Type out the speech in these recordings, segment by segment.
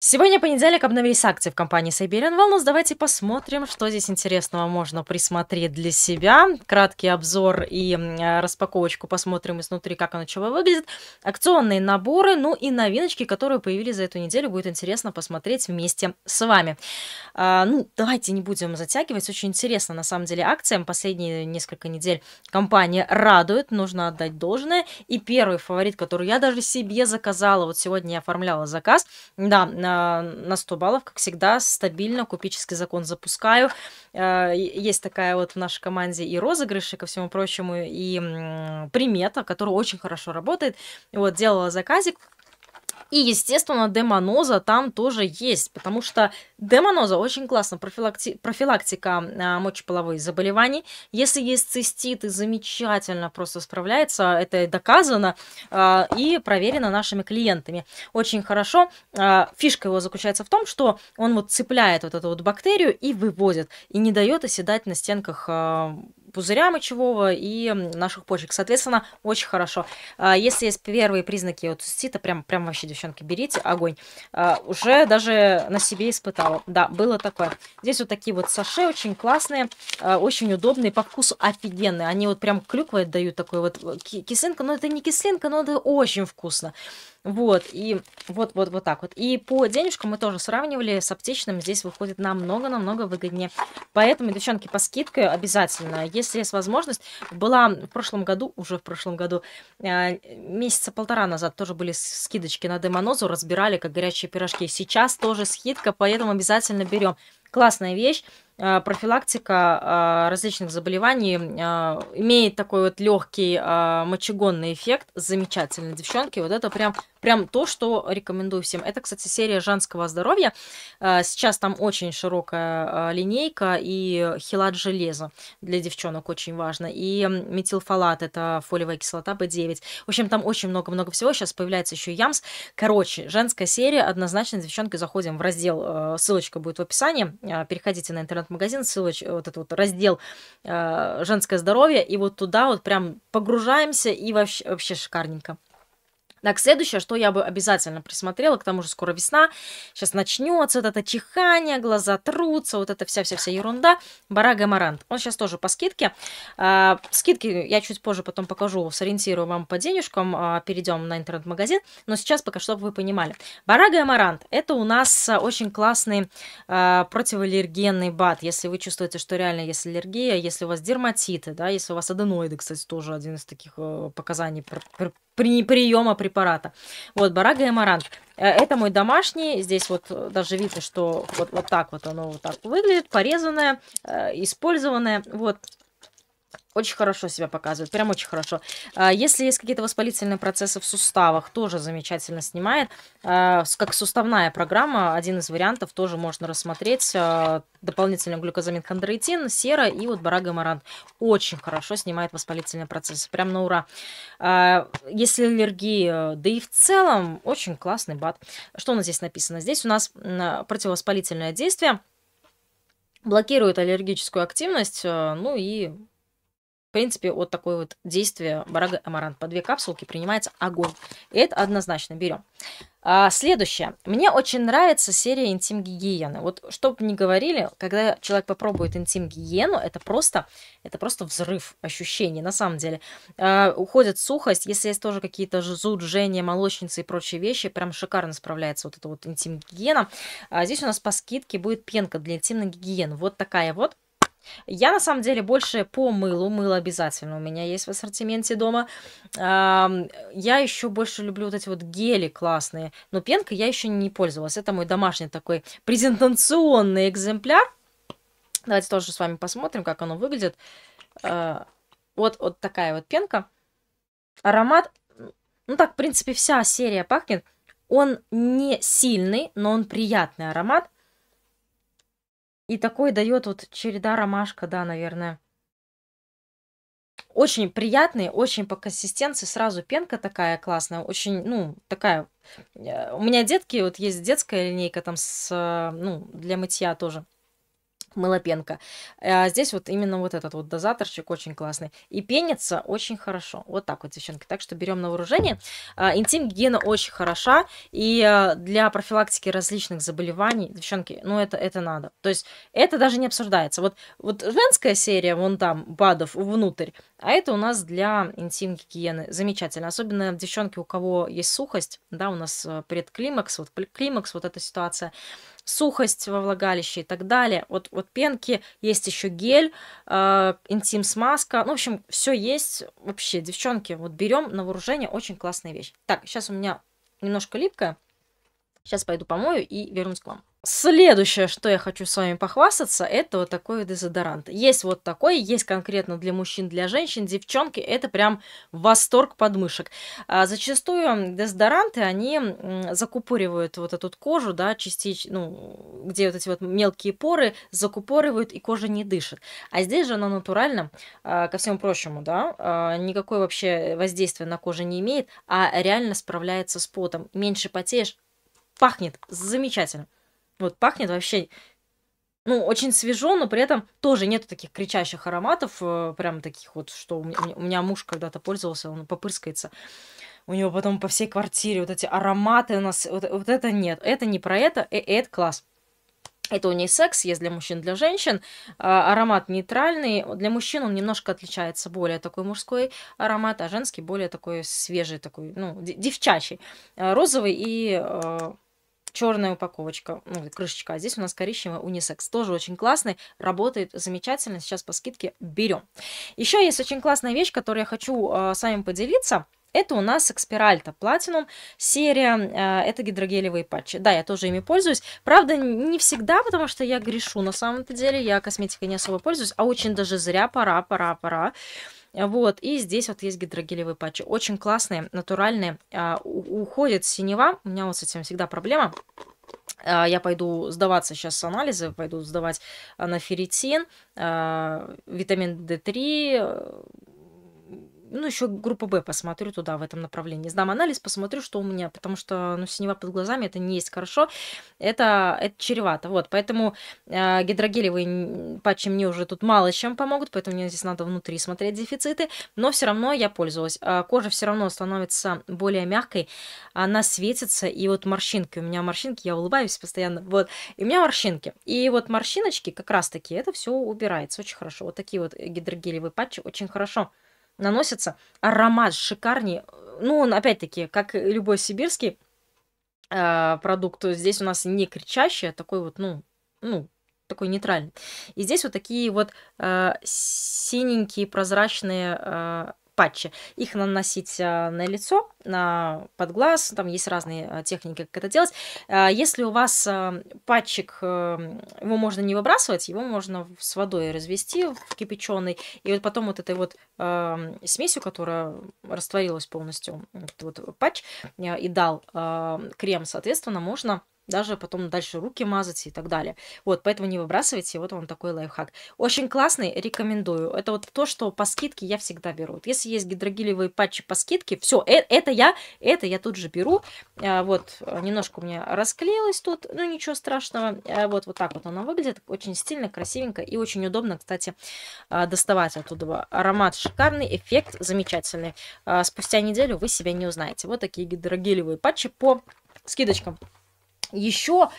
Сегодня понедельник, обновились акции в компании Siberian Wellness. Давайте посмотрим, что здесь интересного можно присмотреть для себя. Краткий обзор и распаковочку посмотрим изнутри, как оно чего выглядит. Акционные наборы, ну и новиночки, которые появились за эту неделю, будет интересно посмотреть вместе с вами. А, ну, давайте не будем затягивать. Очень интересно, на самом деле, акциям. Последние несколько недель компания радует, нужно отдать должное. И первый фаворит, который я даже себе заказала, вот сегодня я оформляла заказ, да, на, 100 баллов, как всегда, стабильно купический закон запускаю. Э, есть такая вот в нашей команде и розыгрыши, ко всему прочему, и примета, которая очень хорошо работает. Вот, делала заказик, и, естественно, демоноза там тоже есть, потому что демоноза очень классно, профилакти... профилактика а, мочеполовых заболеваний. Если есть цистит, и замечательно просто справляется, это доказано а, и проверено нашими клиентами. Очень хорошо. А, фишка его заключается в том, что он вот цепляет вот эту вот бактерию и выводит, и не дает оседать на стенках а, пузыря мочевого и наших почек. Соответственно, очень хорошо. А, если есть первые признаки от цистита, прям, прям вообще, девчонки, берите огонь. А, уже даже на себе испытала. Да, было такое. Здесь вот такие вот саше очень классные, а, очень удобные, по вкусу офигенные. Они вот прям клюквы дают такой вот э, кислинка, но это не кислинка, но это очень вкусно. Вот, и вот, вот, вот так вот. И по денежкам мы тоже сравнивали с аптечным. Здесь выходит намного-намного выгоднее. Поэтому, девчонки, по скидке обязательно, если есть возможность. Была в прошлом году, уже в прошлом году, э, месяца полтора назад тоже были скидочки на демонозу. Разбирали, как горячие пирожки. Сейчас тоже скидка, поэтому обязательно берем. Классная вещь. Э, профилактика э, различных заболеваний э, имеет такой вот легкий мочегонный эффект. Замечательно, девчонки. Вот это прям, прям то, что рекомендую всем. Это, кстати, серия женского здоровья. Сейчас там очень широкая линейка и хилат железа для девчонок очень важно. И метилфолат, это фолиевая кислота B9. В общем, там очень много-много всего. Сейчас появляется еще ямс. Короче, женская серия. Однозначно, девчонки, заходим в раздел. Ссылочка будет в описании. Переходите на интернет интернет-магазин, ссылочка, э, вот этот вот раздел э, «Женское здоровье», и вот туда вот прям погружаемся, и вообще, вообще шикарненько. Так, следующее, что я бы обязательно присмотрела, к тому же скоро весна, сейчас начнется вот это чихание, глаза трутся, вот эта вся-вся-вся ерунда. Барага Марант. Он сейчас тоже по скидке. А, скидки я чуть позже потом покажу, сориентирую вам по денежкам, а, перейдем на интернет-магазин, но сейчас пока, чтобы вы понимали. Барага Марант – это у нас а, очень классный а, противоаллергенный бат, если вы чувствуете, что реально есть аллергия, если у вас дерматиты, да, если у вас аденоиды, кстати, тоже один из таких э, показаний при, приема препарата. Вот, барага и амарант. Э, это мой домашний. Здесь вот даже видно, что вот, вот так вот оно вот так выглядит. Порезанное, э, использованное. Вот. Очень хорошо себя показывает, прям очень хорошо. А, если есть какие-то воспалительные процессы в суставах, тоже замечательно снимает. А, как суставная программа, один из вариантов тоже можно рассмотреть. А, дополнительный глюкозамин хондроитин, сера и вот барагомарант. Очень хорошо снимает воспалительные процессы, прям на ура. Если аллергии, э, да и в целом, очень классный бат. Что у нас здесь написано? Здесь у нас противовоспалительное действие блокирует аллергическую активность, э, ну и в принципе, вот такое вот действие Барага Амарант по две капсулки принимается огонь. это однозначно берем. А, следующее. Мне очень нравится серия интим-гигиены. Вот что бы ни говорили, когда человек попробует интим-гигиену, это просто, это просто взрыв ощущений, на самом деле. А, уходит сухость, если есть тоже какие-то зуд, жжение, молочницы и прочие вещи, прям шикарно справляется вот эта вот интим-гигиена. А здесь у нас по скидке будет пенка для интимной гигиены. Вот такая вот. Я на самом деле больше по мылу, мыло обязательно у меня есть в ассортименте дома. Я еще больше люблю вот эти вот гели классные, но пенкой я еще не пользовалась. Это мой домашний такой презентационный экземпляр. Давайте тоже с вами посмотрим, как оно выглядит. А, вот, вот такая вот пенка. Аромат, ну так, в принципе, вся серия пахнет. Он не сильный, но он приятный аромат и такой дает вот череда ромашка, да, наверное. Очень приятный, очень по консистенции, сразу пенка такая классная, очень, ну, такая... Э, у меня детки, вот есть детская линейка там с, э, ну, для мытья тоже. Малопенко. Э, а здесь вот именно вот этот вот дозаторчик очень классный. И пенится очень хорошо. Вот так вот, девчонки. Так что берем на вооружение. А, э, интим-гигиена очень хороша. И э, для профилактики различных заболеваний, девчонки, ну это, это надо. То есть это даже не обсуждается. Вот, вот женская серия, вон там, БАДов внутрь. А это у нас для интим-гигиены. Замечательно. Особенно девчонки, у кого есть сухость, да, у нас предклимакс, вот климакс, вот эта ситуация сухость во влагалище и так далее. Вот, вот пенки, есть еще гель, э, интим смазка, ну, в общем, все есть вообще, девчонки, вот берем на вооружение, очень классная вещь. Так, сейчас у меня немножко липкая, Сейчас пойду помою и вернусь к вам. Следующее, что я хочу с вами похвастаться, это вот такой дезодорант. Есть вот такой, есть конкретно для мужчин, для женщин. Девчонки, это прям восторг подмышек. А зачастую дезодоранты, они закупоривают вот эту кожу, да, частично, ну, где вот эти вот мелкие поры, закупоривают, и кожа не дышит. А здесь же она натурально, а, ко всему прочему, да, а, никакое вообще воздействие на кожу не имеет, а реально справляется с потом. Меньше потеешь, пахнет замечательно. Вот пахнет вообще, ну, очень свежо, но при этом тоже нету таких кричащих ароматов, э, прям таких вот, что у меня, у меня муж когда-то пользовался, он попырскается. У него потом по всей квартире вот эти ароматы у нас, вот, вот это нет, это не про это, и, э, и э, это класс. Это у нее секс есть для мужчин, для женщин. А, аромат нейтральный. Для мужчин он немножко отличается. Более такой мужской аромат, а женский более такой свежий, такой, ну, девчачий. Розовый и э, черная упаковочка, ну, крышечка, а здесь у нас коричневый унисекс. Тоже очень классный, работает замечательно, сейчас по скидке берем. Еще есть очень классная вещь, которую я хочу э, с вами поделиться. Это у нас Экспиральта Platinum серия, а, это гидрогелевые патчи. Да, я тоже ими пользуюсь. Правда, не всегда, потому что я грешу на самом-то деле, я косметикой не особо пользуюсь, а очень даже зря, пора, пора, пора. А, вот, и здесь вот есть гидрогелевые патчи. Очень классные, натуральные. А, уходит синева. У меня вот с этим всегда проблема. А, я пойду сдаваться сейчас анализы, пойду сдавать на ферритин, витамин D3, ну, еще группа Б посмотрю туда, в этом направлении. Сдам анализ, посмотрю, что у меня, потому что, ну, синева под глазами, это не есть хорошо, это, это чревато, вот, поэтому э, гидрогелевые патчи мне уже тут мало чем помогут, поэтому мне здесь надо внутри смотреть дефициты, но все равно я пользовалась. Э, а, кожа все равно становится более мягкой, она светится, и вот морщинки, у меня морщинки, я улыбаюсь постоянно, вот, и у меня морщинки, и вот морщиночки как раз-таки, это все убирается очень хорошо, вот такие вот гидрогелевые патчи очень хорошо. Хорошо наносится аромат шикарней. Ну, он, опять-таки, как и любой сибирский э, продукт, здесь у нас не кричащий, а такой вот, ну, ну, такой нейтральный. И здесь вот такие вот э, синенькие прозрачные э, патчи. Их наносить э, на лицо, на под глаз, там есть разные э, техники, как это делать. Э, если у вас патчик, его можно не выбрасывать, его можно с водой развести в кипяченой и вот потом вот этой вот смесью, которая растворилась полностью, вот патч, и дал крем, соответственно, можно даже потом дальше руки мазать и так далее. Вот, поэтому не выбрасывайте, вот вам такой лайфхак. Очень классный, рекомендую. Это вот то, что по скидке я всегда беру. Вот если есть гидрогелевые патчи по скидке, все, э, это я, это я тут же беру. А, вот, а, немножко у меня расклеилось тут, ну ничего страшного. А, вот, вот так вот оно выглядит, очень стильно, красивенько и очень удобно, кстати, доставать оттуда. Аромат шикарный, эффект замечательный. спустя неделю вы себя не узнаете. Вот такие гидрогелевые патчи по скидочкам. Еще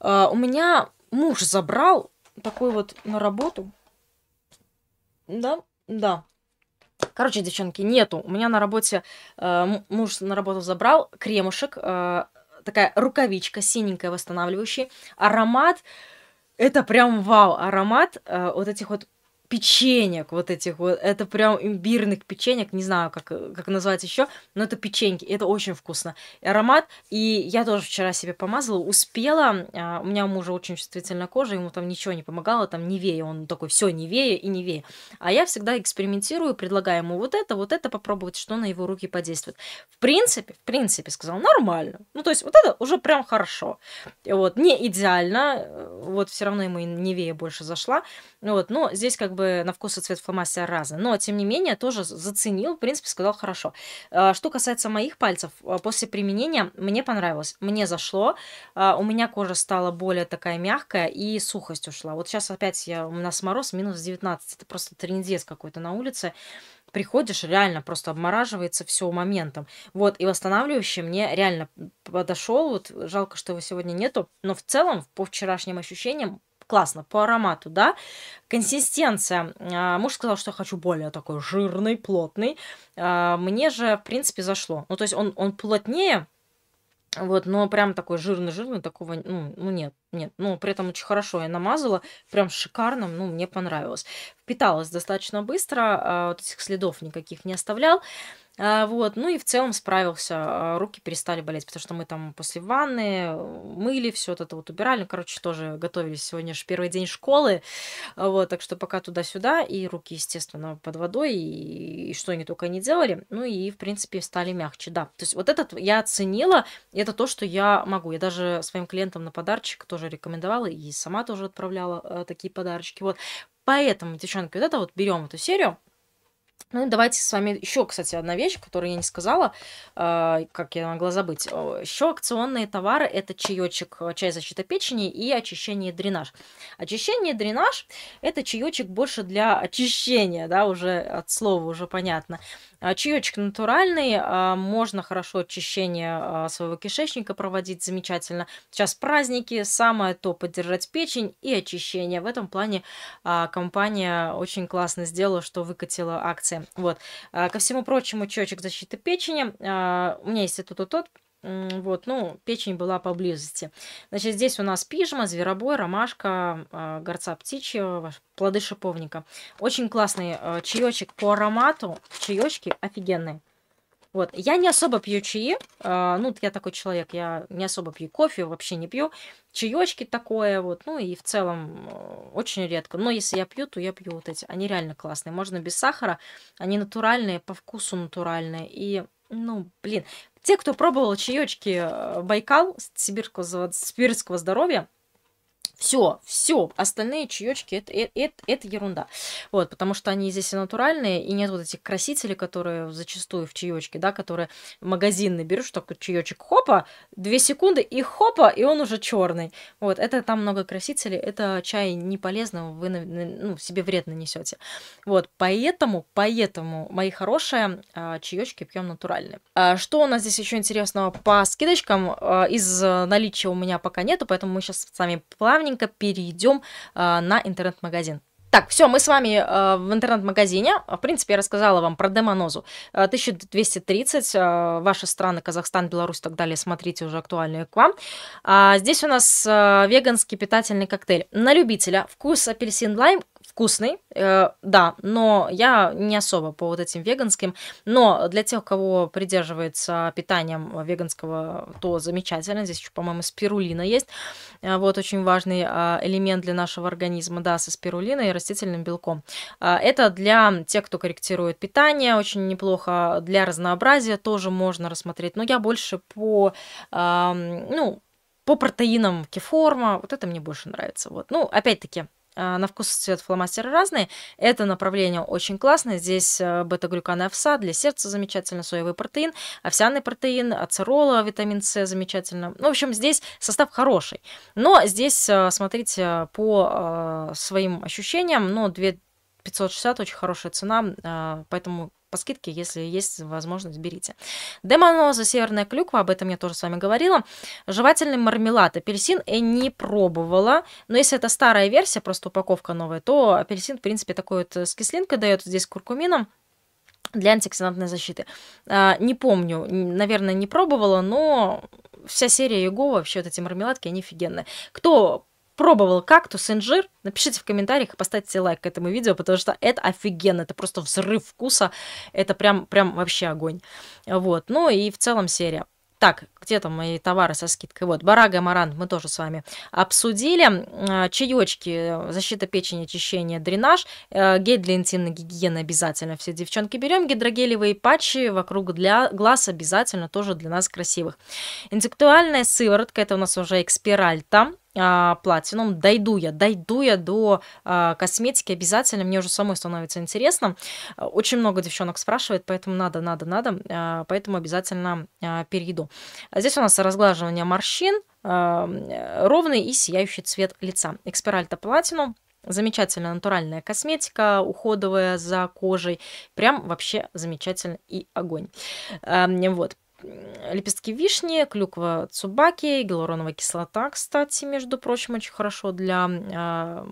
э, у меня муж забрал такой вот на работу. Да, да. Короче, девчонки, нету. У меня на работе э, муж на работу забрал кремушек, э, такая рукавичка синенькая восстанавливающая, аромат. Это прям вау, аромат э, вот этих вот печенек вот этих вот. Это прям имбирных печенек, не знаю, как, как назвать еще, но это печеньки, это очень вкусно. аромат, и я тоже вчера себе помазала, успела, а, у меня у мужа очень чувствительная кожа, ему там ничего не помогало, там невея, он такой, все невея и невея. А я всегда экспериментирую, предлагаю ему вот это, вот это попробовать, что на его руки подействует. В принципе, в принципе, сказал, нормально. Ну, то есть вот это уже прям хорошо. Вот, не идеально, э, вот все равно ему и невея больше зашла. Вот, но здесь как бы на вкус и цвет фломастера разные. Но, тем не менее, тоже заценил, в принципе, сказал хорошо. А, что касается моих пальцев, а, после применения мне понравилось, мне зашло, а, у меня кожа стала более такая мягкая и сухость ушла. Вот сейчас опять я, у нас мороз, минус 19, это просто трендец какой-то на улице приходишь, реально просто обмораживается все моментом. Вот, и восстанавливающий мне реально подошел. Вот жалко, что его сегодня нету. Но в целом, по вчерашним ощущениям, классно по аромату, да. Консистенция. А, муж сказал, что хочу более такой жирный, плотный. А, мне же, в принципе, зашло. Ну, то есть он, он плотнее, вот, но прям такой жирный-жирный, такого, ну, ну, нет, нет. Ну, при этом очень хорошо я намазала, прям шикарно, ну, мне понравилось. Впиталась достаточно быстро, а, вот этих следов никаких не оставлял. А, вот, ну и в целом справился. А, руки перестали болеть, потому что мы там после ванны э, мыли, все вот это вот убирали. Ну, короче, тоже готовились сегодня же первый день школы. А, вот, так что пока туда-сюда. И руки, естественно, под водой, и, и что они только не делали. Ну и, в принципе, стали мягче, да. То есть вот этот я оценила, это то, что я могу. Я даже своим клиентам на подарочек тоже рекомендовала, и сама тоже отправляла э, такие подарочки. Вот, поэтому, девчонки, вот это вот берем эту серию. Ну, давайте с вами еще, кстати, одна вещь, которую я не сказала, а, как я могла забыть. Еще акционные товары – это чаечек, э, чай защита печени и очищение дренаж. Очищение дренаж – это чаечек больше для очищения, да, уже от слова уже понятно. А, чаечек натуральный, а, можно хорошо очищение а, своего кишечника проводить замечательно. Сейчас праздники, самое то поддержать печень и очищение. В этом плане компания очень классно сделала, что выкатила акции. Вот. Ко всему прочему, чаечек защиты печени. У меня есть и тот, и тот. Вот, ну, печень была поблизости. Значит, здесь у нас пижма, зверобой, ромашка, а, горца птичьего, плоды шиповника. Очень классный а, чаечек по аромату. Чаечки офигенные. Вот. Я не особо пью чаи. А, ну, я такой человек, я не особо пью кофе, вообще не пью. Чаечки такое вот. Ну, и в целом очень редко. Но если я пью, то я пью вот эти. Они реально классные. Можно без сахара. Они натуральные, по вкусу натуральные. И, ну, блин, те, кто пробовал чаечки э, Байкал Сибирского, Сибирского здоровья, все, все, остальные чаечки это, э, это, это ерунда. Вот, потому что они здесь и натуральные, и нет вот этих красителей, которые зачастую в чаечке, да, которые магазинные берешь, так тут чаечек хопа, 2 секунды, и хопа, и он уже черный. Вот, это там много красителей, это чай не полезно, вы ну, себе вред нанесете. Вот, поэтому, поэтому, мои хорошие, а, чаечки пьем натуральные. А что у нас здесь еще интересного по скидочкам? А, из э, наличия у меня пока нету, поэтому мы сейчас с вами планируем плавненько перейдем э, на интернет-магазин. Так, все, мы с вами э, в интернет-магазине. В принципе, я рассказала вам про демонозу. 1230, э, э, ваши страны, Казахстан, Беларусь и так далее, смотрите уже актуальные к вам. А, здесь у нас э, веганский питательный коктейль. На любителя вкус апельсин-лайм вкусный, э, да, но я не особо по вот этим веганским. Но для тех, кого придерживается питанием веганского, то замечательно. Здесь еще, по-моему, спирулина есть. Э, вот очень важный э, элемент для нашего организма, да, со спирулиной и растительным белком. Э, это для тех, кто корректирует питание, очень неплохо для разнообразия тоже можно рассмотреть. Но я больше по, эм, ну, по протеинам кеформа, вот это мне больше нравится. Вот. Ну, опять-таки, а, на вкус и цвет фломастеры разные. Это направление очень классное. Здесь э, бета-глюканы овса, для сердца замечательно, соевый протеин, овсяный протеин, ацерола, витамин С замечательно. Ну, в общем, здесь состав хороший. Но здесь, э, смотрите, по э, своим ощущениям, ну, 2 560 очень хорошая цена, поэтому по скидке, если есть возможность, берите. Демоноза, северная клюква, об этом я тоже с вами говорила. Жевательный мармелад, апельсин я не пробовала, но если это старая версия, просто упаковка новая, то апельсин, в принципе, такой вот э, с кислинкой дает, здесь куркумином для антиоксидантной защиты. А, не помню, наверное, не пробовала, но вся серия Его, вообще вот эти мармеладки, они офигенные. Кто пробовал кактус, инжир, напишите в комментариях и поставьте лайк к этому видео, потому что это офигенно, это просто взрыв вкуса, это прям, прям вообще огонь. Вот, ну и в целом серия. Так, где там мои товары со скидкой? Вот, барага, марант мы тоже с вами обсудили. А, Чаечки, э, защита печени, очищение, дренаж. Э, гель для интимной гигиены обязательно все девчонки берем. Гидрогелевые патчи вокруг для глаз обязательно тоже для нас красивых. Интеллектуальная сыворотка, это у нас уже экспиральта а, платином. Ну, дойду я, дойду я до э, косметики обязательно. Мне уже самой становится интересно. А, очень много девчонок спрашивает, поэтому надо, надо, надо. Э, поэтому обязательно э, перейду. Здесь у нас разглаживание морщин, э, ровный и сияющий цвет лица. Эксперальта платину. Замечательная натуральная косметика, уходовая за кожей. Прям вообще замечательно и огонь. Вот лепестки вишни, клюква цубаки, гиалуроновая кислота, кстати, между прочим, очень хорошо для э,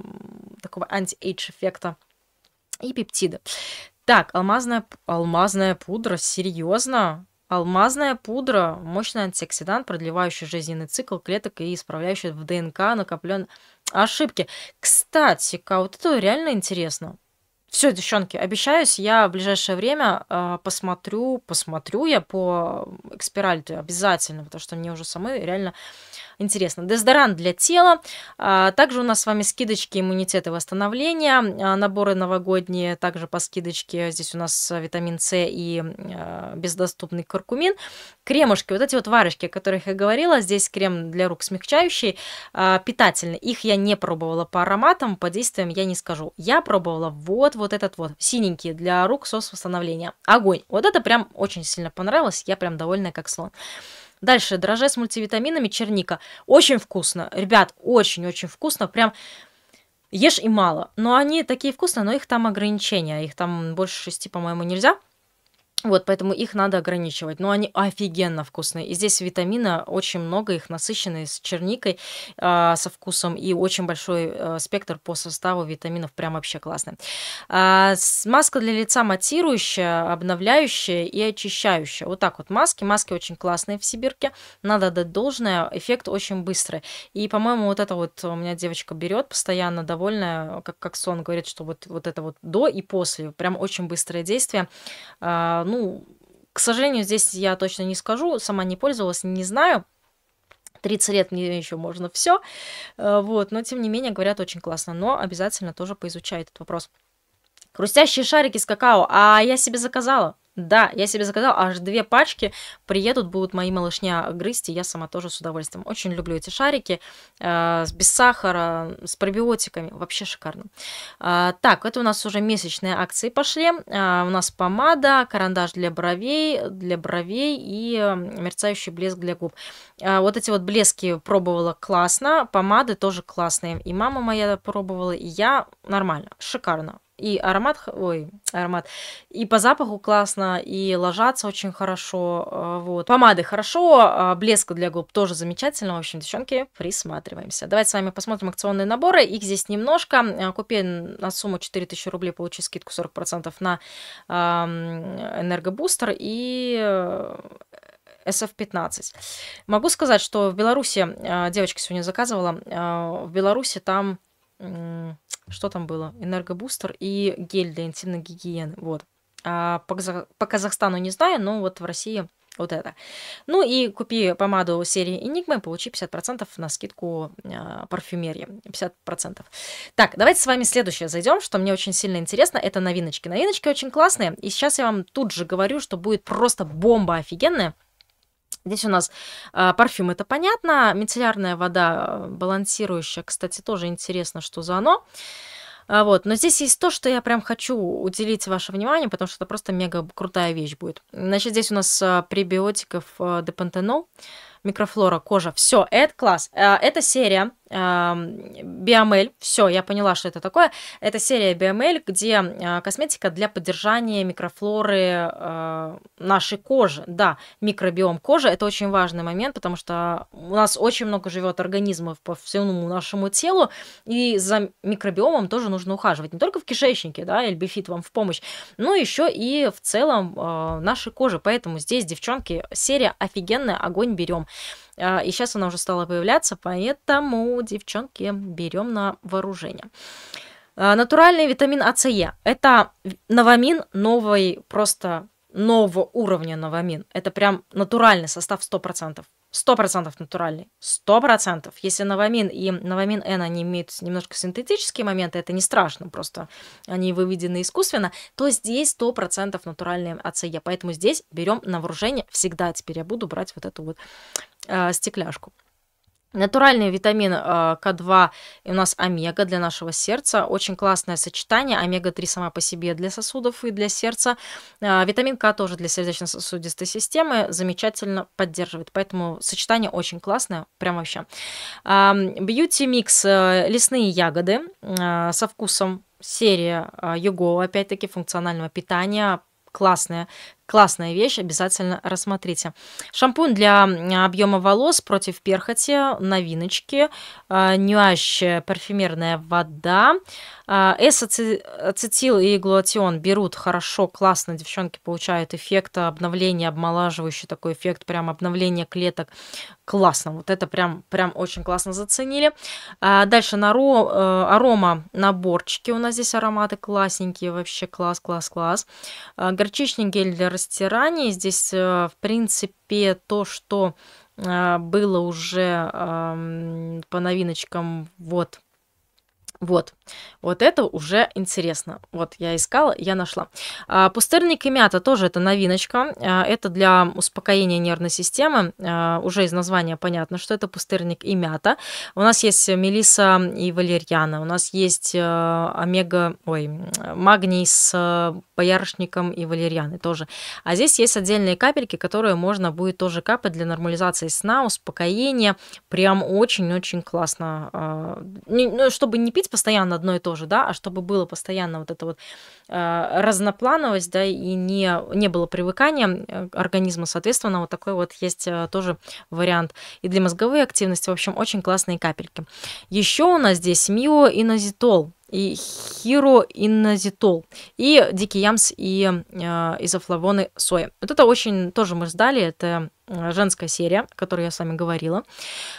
такого анти-эйдж эффекта и пептиды. Так, алмазная, алмазная пудра, серьезно? Алмазная пудра – мощный антиоксидант, продлевающий жизненный цикл клеток и исправляющий в ДНК накопленные ошибки. Кстати, а вот это реально интересно. Все, девчонки, обещаюсь, я в ближайшее время э, посмотрю, посмотрю я по экспиральту обязательно, потому что мне уже самой реально Интересно. Дезодорант для тела. А, также у нас с вами скидочки иммунитета и восстановления. А, наборы новогодние также по скидочке. Здесь у нас витамин С и а, бездоступный каркумин. Кремушки, вот эти вот варочки, о которых я говорила. Здесь крем для рук смягчающий, питательный. Их я не пробовала по ароматам, по действиям я не скажу. Я пробовала вот, вот этот вот, синенький для рук сос восстановления. Огонь. Вот это прям очень сильно понравилось. Я прям довольна как слон. Дальше, дрожжи с мультивитаминами, черника. Очень вкусно, ребят, очень-очень вкусно, прям ешь и мало. Но они такие вкусные, но их там ограничения, их там больше шести, по-моему, нельзя. Вот, поэтому их надо ограничивать. Но они офигенно вкусные. И здесь витамина очень много, их насыщенные с черникой, э, со вкусом и очень большой э, спектр по составу витаминов. Прям вообще классный. Э, маска для лица матирующая, обновляющая и очищающая. Вот так вот маски. Маски очень классные в Сибирке. Надо дать должное. Эффект очень быстрый. И, по-моему, вот это вот у меня девочка берет постоянно довольная, как, как сон говорит, что вот, вот это вот до и после. Прям очень быстрое действие. Э, ну, к сожалению, здесь я точно не скажу, сама не пользовалась, не знаю. 30 лет мне еще можно все. Э, вот, но тем не менее, говорят, очень классно. Но обязательно тоже поизучай этот вопрос. Хрустящие шарики с какао. А я себе заказала. Да, я себе заказала аж две пачки. Приедут, будут мои малышня грызть, и я сама тоже с удовольствием. Очень люблю эти шарики. Э, без сахара, с пробиотиками. Вообще шикарно. Э, так, это у нас уже месячные акции пошли. Э, у нас помада, карандаш для бровей, для бровей и э, мерцающий блеск для губ. Э, вот эти вот блески пробовала классно. Помады тоже классные. И мама моя пробовала, и я нормально, шикарно и аромат, ой, аромат, и по запаху классно, и ложатся очень хорошо, э, вот. Помады хорошо, а блеск для губ тоже замечательно, в общем, девчонки, присматриваемся. Давайте с вами посмотрим акционные наборы, их здесь немножко, э, купи на сумму 4000 рублей, получи скидку 40% на энергобустер и SF15. Э, Могу сказать, что в Беларуси, девочка сегодня заказывала, в Беларуси там что там было? Энергобустер и гель для интимной гигиены. Вот. А по, по Казахстану не знаю, но вот в России вот это. Ну и купи помаду серии Enigma и получи 50% на скидку э, парфюмерии. 50%. Так, давайте с вами следующее зайдем, что мне очень сильно интересно. Это новиночки. Новиночки очень классные. И сейчас я вам тут же говорю, что будет просто бомба офигенная. Здесь у нас э, парфюм, это понятно. Мицеллярная вода э, балансирующая. Кстати, тоже интересно, что за оно. А, вот. Но здесь есть то, что я прям хочу уделить ваше внимание, потому что это просто мега крутая вещь будет. Значит, здесь у нас э, пребиотиков э, а, депантенол, микрофлора, кожа. Все, это класс. Э, это серия Биомель. Все, я поняла, что это такое. Это серия Биомель, где а, косметика для поддержания микрофлоры а, нашей кожи. Да, микробиом кожи это очень важный момент, потому что у нас очень много живет организмов по всему нашему телу, и за микробиомом тоже нужно ухаживать. Не только в кишечнике, да, Эльбифит вам в помощь, но еще и в целом а, нашей кожи. Поэтому здесь, девчонки, серия офигенная, огонь берем. А, и сейчас она уже стала появляться, поэтому, девчонки, берем на вооружение. А, натуральный витамин АЦЕ. Это новамин новый, просто нового уровня новамин. Это прям натуральный состав 100%. 100% натуральный. 100%. Если новамин и новамин N, они имеют немножко синтетические моменты, это не страшно, просто они выведены искусственно, то здесь 100% натуральные АЦЕ. Поэтому здесь берем на вооружение всегда. Теперь я буду брать вот эту вот э, стекляшку. Натуральный витамин а, К2 и у нас омега для нашего сердца. Очень классное сочетание. Омега-3 сама по себе для сосудов и для сердца. А, витамин К тоже для сердечно-сосудистой системы замечательно поддерживает. Поэтому сочетание очень классное, прям вообще. Бьюти-микс а, э, лесные ягоды со вкусом серия Юго, опять-таки, функционального питания, классная Классная вещь, обязательно рассмотрите. Шампунь для объема волос против перхоти, новиночки, а, нюаш э, парфюмерная вода, а, эсацетил э, и глуатион берут хорошо, классно, девчонки получают эффект обновления, обмолаживающий такой эффект, прям обновление клеток, классно, вот это прям, прям очень классно заценили. А, дальше наро, э, арома наборчики у нас здесь ароматы классненькие, вообще класс, класс, класс. Горчичный гель для растирание. Здесь, э, в принципе, то, что э, было уже эм, по новиночкам вот вот, вот это уже интересно. Вот я искала, я нашла. А, пустырник и мята тоже это новиночка. А, это для успокоения нервной системы. А, уже из названия понятно, что это пустырник и мята. У нас есть мелиса и валерьяна. У нас есть э, омега, ой, магний с э, боярышником и валерьяной тоже. А здесь есть отдельные капельки, которые можно будет тоже капать для нормализации сна, успокоения. Прям очень-очень классно. А, не, ну, чтобы не пить повторить постоянно одно и то же, да, а чтобы было постоянно вот это вот э, разноплановость, да, и не, не было привыкания э, организма, соответственно, вот такой вот есть э, тоже вариант и для мозговой активности, в общем, очень классные капельки. Еще у нас здесь миоинозитол, и хироинозитол, и дикий ямс и э, изофлавоны сои. Вот это очень тоже мы сдали, это э, женская серия, о которой я с вами говорила.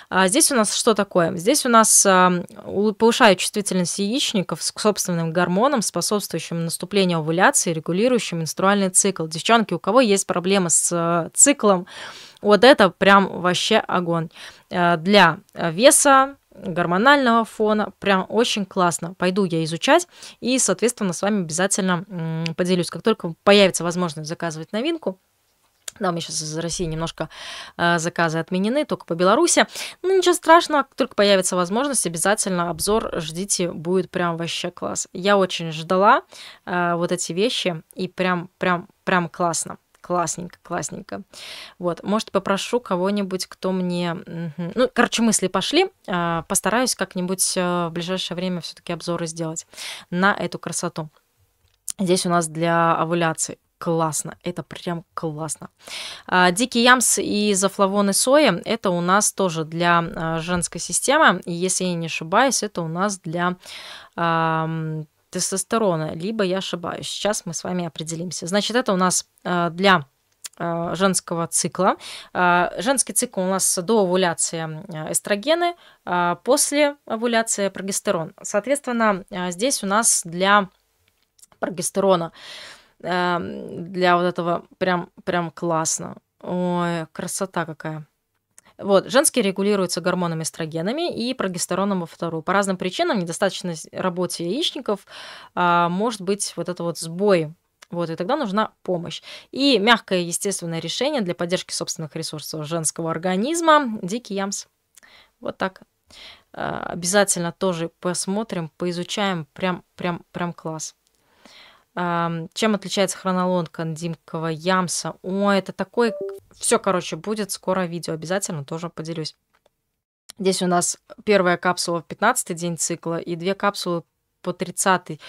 А здесь у нас что такое? Здесь у нас а, э, повышает чувствительность яичников к собственным гормонам, способствующим наступлению овуляции, регулирующим менструальный цикл. Девчонки, у кого есть проблемы с э, циклом, вот это прям вообще огонь. Для веса, гормонального фона. Прям очень классно. Пойду я изучать и, соответственно, с вами обязательно поделюсь. Как только появится возможность заказывать новинку, да, у меня сейчас из России немножко э, заказы отменены, только по Беларуси. Ну, ничего страшного, как только появится возможность, обязательно обзор ждите, будет прям вообще класс. Я очень ждала э, вот эти вещи, и прям, прям, прям классно. Классненько, классненько. Вот, может, попрошу кого-нибудь, кто мне... Ну, короче, мысли пошли. А, постараюсь как-нибудь э, в ближайшее время все таки обзоры сделать на эту красоту. Здесь у нас для овуляции классно, это прям классно. А, дикий ямс и зафлавоны сои, это у нас тоже для а, женской системы, и если я не ошибаюсь, это у нас для тестостерона, либо я ошибаюсь. Сейчас мы с вами определимся. Значит, это у нас э, для э, женского цикла. Э, женский цикл у нас до овуляции эстрогены, после овуляции прогестерон. Соответственно, здесь у нас для прогестерона, для вот этого прям, прям классно. Ой, красота какая. Вот. Женские регулируются гормонами эстрогенами и прогестероном во вторую. По разным причинам, недостаточность работы яичников а, может быть вот это вот сбой вот, и тогда нужна помощь. И мягкое естественное решение для поддержки собственных ресурсов женского организма – дикий ямс. Вот так. А, обязательно тоже посмотрим, поизучаем. Прям, прям, прям класс. Чем отличается хронолонка от Ямса? О, это такой... Все, короче, будет скоро видео. Обязательно тоже поделюсь. Здесь у нас первая капсула в 15 день цикла и две капсулы по 30. -й.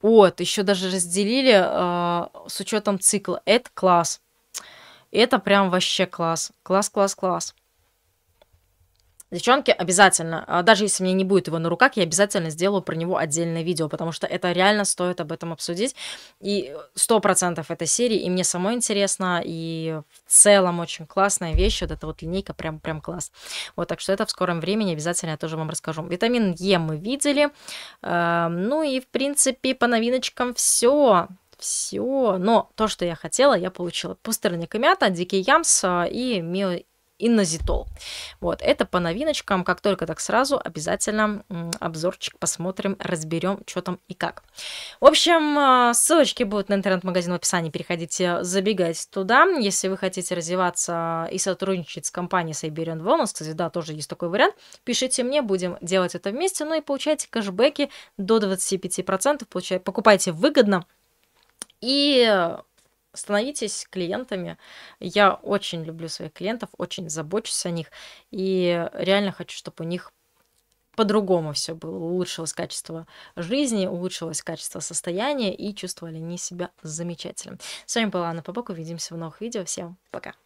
Вот, еще даже разделили э, с учетом цикла. Это класс. Это прям вообще класс. Класс, класс, класс. Девчонки, обязательно, а, даже если мне не будет его на руках, я обязательно сделаю про него отдельное видео, потому что это реально стоит об этом обсудить. И э, сто процентов этой серии, и мне самой интересно, и в целом очень классная вещь, вот эта вот линейка прям, прям класс. Вот, так что это в скором времени обязательно я тоже вам расскажу. Витамин Е мы видели, э, ну и, в принципе, по новиночкам все все. Но то, что я хотела, я получила. Пустырник и мята, дикий ямс э, и мио инозитол. Вот, это по новиночкам, как только так сразу, обязательно обзорчик посмотрим, разберем, что там и как. В общем, а, ссылочки будут на интернет-магазин в описании, переходите, забегайте туда. Если вы хотите развиваться и сотрудничать с компанией Siberian Wellness, кстати, да, тоже есть такой вариант, пишите мне, будем делать это вместе, ну и получайте кэшбэки до 25%, получай, покупайте выгодно и становитесь клиентами. Я очень люблю своих клиентов, очень забочусь о них. И реально хочу, чтобы у них по-другому все было. Улучшилось качество жизни, улучшилось качество состояния и чувствовали они себя замечательным. С вами была Анна Побок. Увидимся в новых видео. Всем пока.